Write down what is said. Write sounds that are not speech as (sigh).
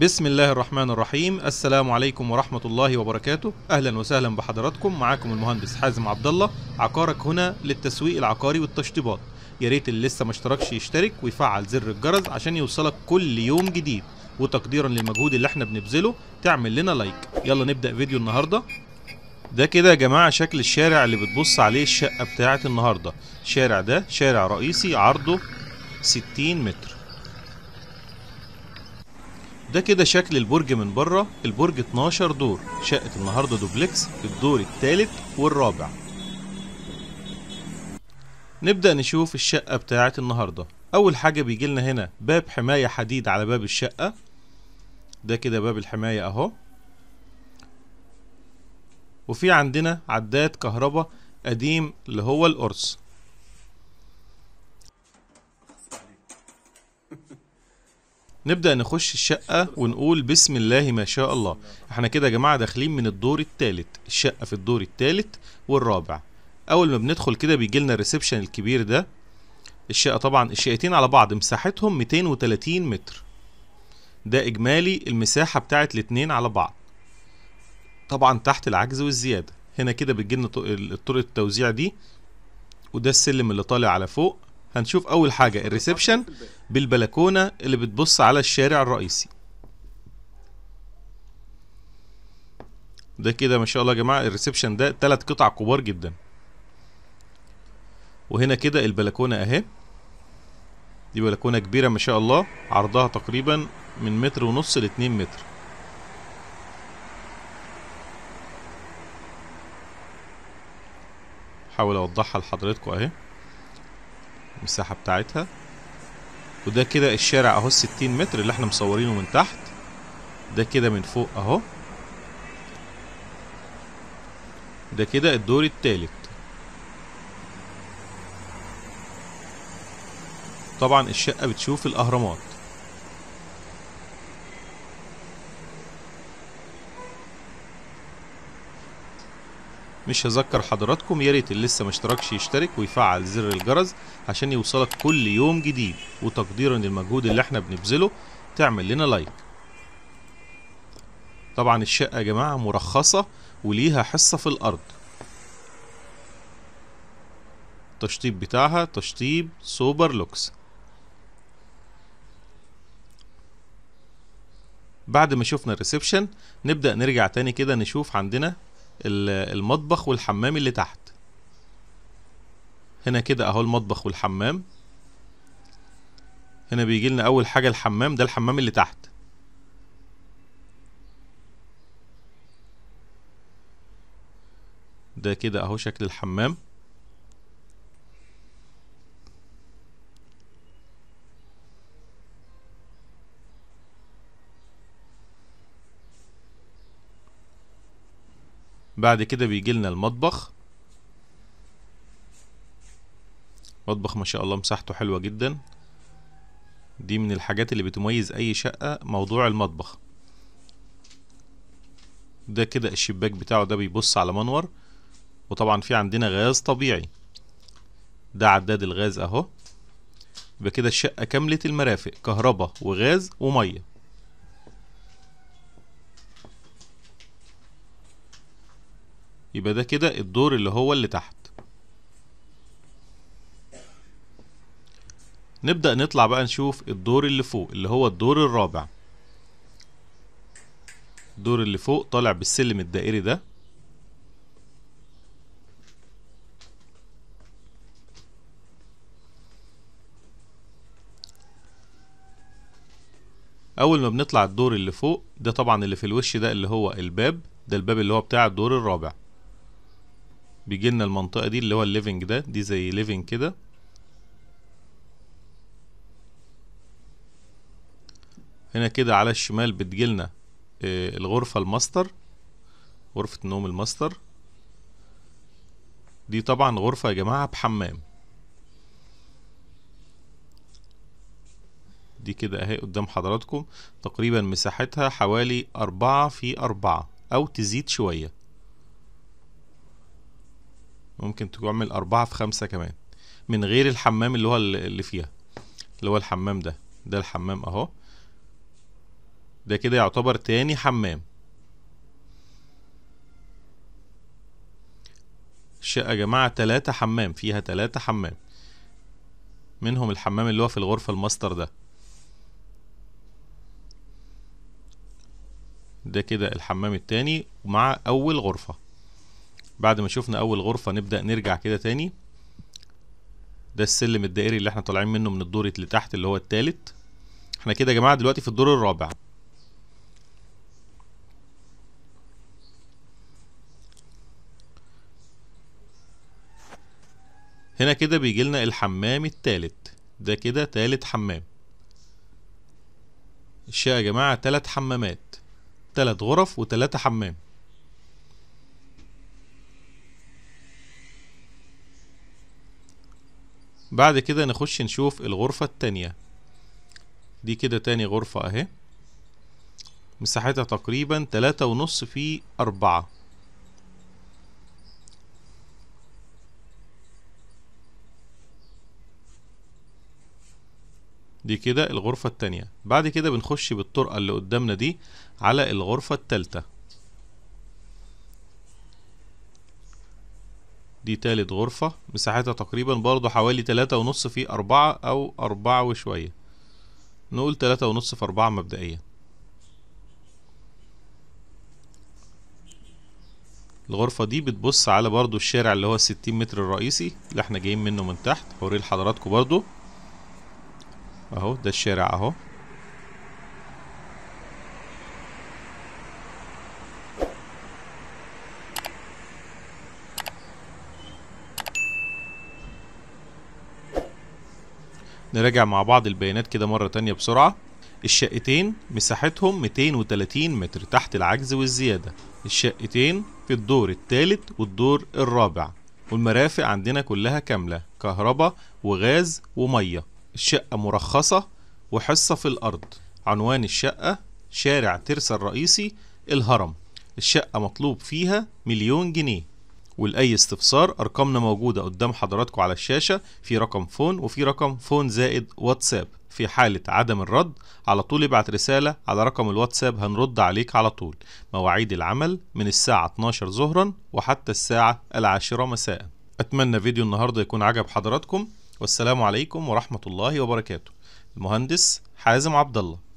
بسم الله الرحمن الرحيم السلام عليكم ورحمة الله وبركاته أهلا وسهلا بحضراتكم معاكم المهندس حازم عبد الله عقارك هنا للتسويق العقاري والتشطيبات يا ريت اللي لسه ما اشتركش يشترك ويفعل زر الجرس عشان يوصلك كل يوم جديد وتقديرا للمجهود اللي احنا بنبذله تعمل لنا لايك يلا نبدأ فيديو النهارده ده كده يا جماعه شكل الشارع اللي بتبص عليه الشقه بتاعه النهارده الشارع ده شارع رئيسي عرضه 60 متر ده كده شكل البرج من بره البرج 12 دور شقه النهارده دوبلكس الدور الثالث والرابع نبدا نشوف الشقه بتاعه النهارده اول حاجه بيجي لنا هنا باب حمايه حديد على باب الشقه ده كده باب الحمايه اهو وفي عندنا عداد كهرباء قديم اللي هو القرص (laughs) نبدأ نخش الشقة ونقول بسم الله ما شاء الله احنا كده يا جماعة داخلين من الدور الثالث الشقة في الدور الثالث والرابع اول ما بندخل كده بيجي لنا الريسبشن الكبير ده الشقة طبعا الشقتين على بعض مساحتهم 230 متر ده اجمالي المساحة بتاعت الاتنين على بعض طبعا تحت العجز والزيادة هنا كده بتجيلنا طرق التوزيع دي وده السلم اللي طالع على فوق هنشوف أول حاجة الريسبشن إيه بالبلكونة اللي بتبص على الشارع الرئيسي ده كده ما شاء الله يا جماعة الريسبشن ده تلات قطع كبار جدا وهنا كده البلكونة اهي دي بلكونة كبيرة ما شاء الله عرضها تقريبا من متر ونص لاتنين متر هحاول اوضحها لحضرتكم اهي المساحه بتاعتها وده كده الشارع اهو 60 متر اللي احنا مصورينه من تحت ده كده من فوق اهو ده كده الدور التالت طبعا الشقه بتشوف الاهرامات مش هذكر حضراتكم يا ريت اللي لسه ما اشتركش يشترك ويفعل زر الجرس عشان يوصلك كل يوم جديد وتقديرا للمجهود اللي احنا بنبذله تعمل لنا لايك طبعا الشقة يا جماعة مرخصة وليها حصة في الأرض التشطيب بتاعها تشطيب سوبر لوكس بعد ما شفنا الريسبشن نبدأ نرجع تاني كده نشوف عندنا المطبخ والحمام اللي تحت هنا كده اهو المطبخ والحمام هنا بيجي لنا اول حاجه الحمام ده الحمام اللي تحت ده كده اهو شكل الحمام بعد كده بيجي لنا المطبخ مطبخ ما شاء الله مساحته حلوة جدا دي من الحاجات اللي بتميز اي شقة موضوع المطبخ ده كده الشباك بتاعه ده بيبص على منور وطبعا في عندنا غاز طبيعي ده عداد الغاز اهو يبقى كده الشقة كاملة المرافق كهرباء وغاز ومية يبقى ده كده الدور اللي هو اللي تحت نبدأ نطلع بقى نشوف الدور اللي فوق اللي هو الدور الرابع الدور اللي فوق طالع بالسلم الدائري ده اول ما بنطلع الدور اللي فوق ده طبعا اللي في الوش ده اللي هو الباب ده الباب اللي هو بتاع الدور الرابع بيجي لنا المنطقه دي اللي هو الليفنج ده دي زي ليفنج كده هنا كده على الشمال بتجيلنا آه، الغرفة الماستر غرفة نوم الماستر دي طبعا غرفة يا جماعة بحمام دي كده اهي قدام حضراتكم تقريبا مساحتها حوالي أربعة في أربعة أو تزيد شوية ممكن تعمل أربعة في خمسة كمان من غير الحمام اللي هو اللي فيها اللي هو الحمام ده ده الحمام أهو ده كده يعتبر تاني حمام الشقة يا جماعة تلاتة حمام فيها تلاتة حمام منهم الحمام اللي هو في الغرفة الماستر ده ده كده الحمام التاني مع أول غرفة بعد ما شفنا اول غرفه نبدا نرجع كده تاني ده السلم الدائري اللي احنا طالعين منه من الدور اللي تحت اللي هو التالت احنا كده يا جماعه دلوقتي في الدور الرابع هنا كده بيجي لنا الحمام التالت ده كده تالت حمام الشقه يا جماعه تلات حمامات تلات غرف وتلاتة حمام بعد كده نخش نشوف الغرفة التانية دي كده تاني غرفة اهي مساحتها تقريبا تلاتة ونص في أربعة دي كده الغرفة التانية بعد كده بنخش بالطرقة اللي قدامنا دي على الغرفة التالتة دي تالت غرفة مساحتها تقريبا برضو حوالي تلاتة ونص في أربعة أو أربعة وشوية نقول تلاتة ونص في أربعة مبدئيا الغرفة دي بتبص على برضو الشارع اللي هو الستين متر الرئيسي اللي احنا جايين منه من تحت هوريه لحضراتكم برضو اهو ده الشارع اهو نراجع مع بعض البيانات كده مرة تانية بسرعة الشقتين مساحتهم 230 متر تحت العجز والزيادة الشقتين في الدور الثالث والدور الرابع والمرافق عندنا كلها كاملة كهرباء وغاز ومية الشقة مرخصة وحصة في الأرض عنوان الشقة شارع ترسا الرئيسي الهرم الشقة مطلوب فيها مليون جنيه ولأي استفسار أرقامنا موجودة قدام حضراتكم على الشاشة في رقم فون وفي رقم فون زائد واتساب في حالة عدم الرد على طول ابعت رسالة على رقم الواتساب هنرد عليك على طول مواعيد العمل من الساعة 12 ظهرا وحتى الساعة العاشرة مساء أتمنى فيديو النهاردة يكون عجب حضراتكم والسلام عليكم ورحمة الله وبركاته المهندس حازم عبد الله